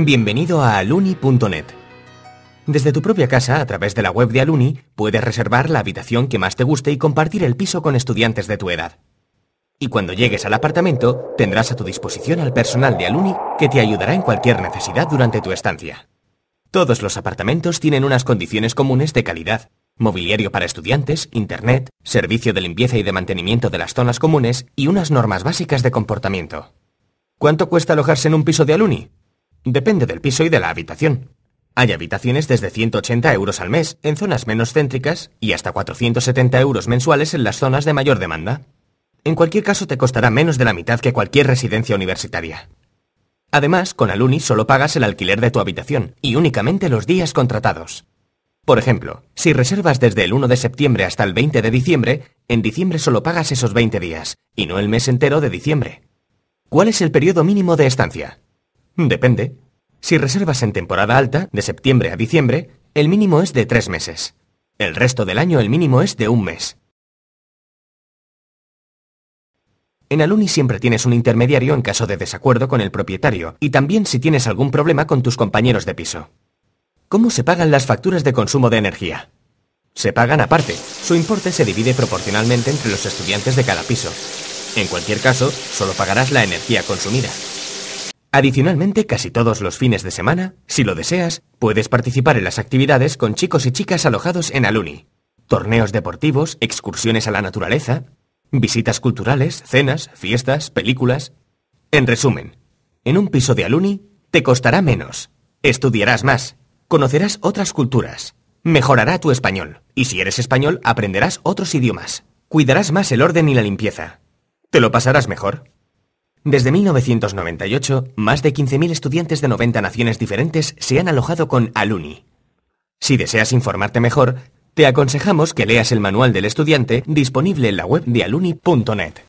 Bienvenido a aluni.net. Desde tu propia casa, a través de la web de Aluni, puedes reservar la habitación que más te guste y compartir el piso con estudiantes de tu edad. Y cuando llegues al apartamento, tendrás a tu disposición al personal de Aluni que te ayudará en cualquier necesidad durante tu estancia. Todos los apartamentos tienen unas condiciones comunes de calidad, mobiliario para estudiantes, internet, servicio de limpieza y de mantenimiento de las zonas comunes y unas normas básicas de comportamiento. ¿Cuánto cuesta alojarse en un piso de Aluni? Depende del piso y de la habitación. Hay habitaciones desde 180 euros al mes en zonas menos céntricas y hasta 470 euros mensuales en las zonas de mayor demanda. En cualquier caso te costará menos de la mitad que cualquier residencia universitaria. Además, con Aluni solo pagas el alquiler de tu habitación y únicamente los días contratados. Por ejemplo, si reservas desde el 1 de septiembre hasta el 20 de diciembre, en diciembre solo pagas esos 20 días, y no el mes entero de diciembre. ¿Cuál es el periodo mínimo de estancia? Depende. Si reservas en temporada alta, de septiembre a diciembre, el mínimo es de tres meses. El resto del año el mínimo es de un mes. En Aluni siempre tienes un intermediario en caso de desacuerdo con el propietario y también si tienes algún problema con tus compañeros de piso. ¿Cómo se pagan las facturas de consumo de energía? Se pagan aparte. Su importe se divide proporcionalmente entre los estudiantes de cada piso. En cualquier caso, solo pagarás la energía consumida. Adicionalmente, casi todos los fines de semana, si lo deseas, puedes participar en las actividades con chicos y chicas alojados en Aluni. Torneos deportivos, excursiones a la naturaleza, visitas culturales, cenas, fiestas, películas. En resumen, en un piso de Aluni te costará menos, estudiarás más, conocerás otras culturas, mejorará tu español y si eres español aprenderás otros idiomas, cuidarás más el orden y la limpieza. Te lo pasarás mejor. Desde 1998, más de 15.000 estudiantes de 90 naciones diferentes se han alojado con Aluni. Si deseas informarte mejor, te aconsejamos que leas el manual del estudiante disponible en la web de aluni.net.